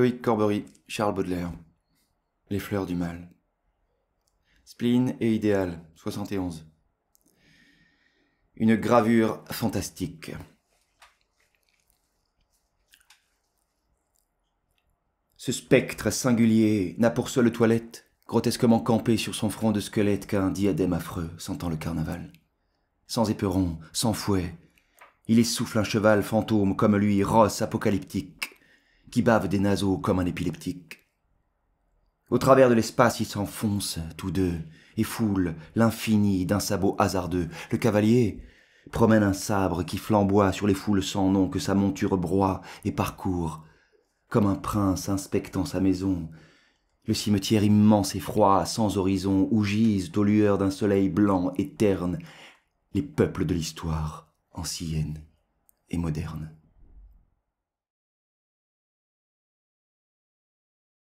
Loïc Corbery, Charles Baudelaire. Les fleurs du mal. Spleen et idéal, 71. Une gravure fantastique. Ce spectre singulier n'a pour seule toilette, grotesquement campé sur son front de squelette, qu'un diadème affreux sentant le carnaval. Sans éperon, sans fouet, il essouffle un cheval fantôme comme lui, rosse apocalyptique, qui bave des naseaux comme un épileptique. Au travers de l'espace, ils s'enfoncent, tous deux, et foulent l'infini d'un sabot hasardeux. Le cavalier promène un sabre qui flamboie sur les foules sans nom que sa monture broie et parcourt, comme un prince inspectant sa maison, le cimetière immense et froid, sans horizon, où gisent aux lueurs d'un soleil blanc et terne les peuples de l'histoire ancienne et moderne.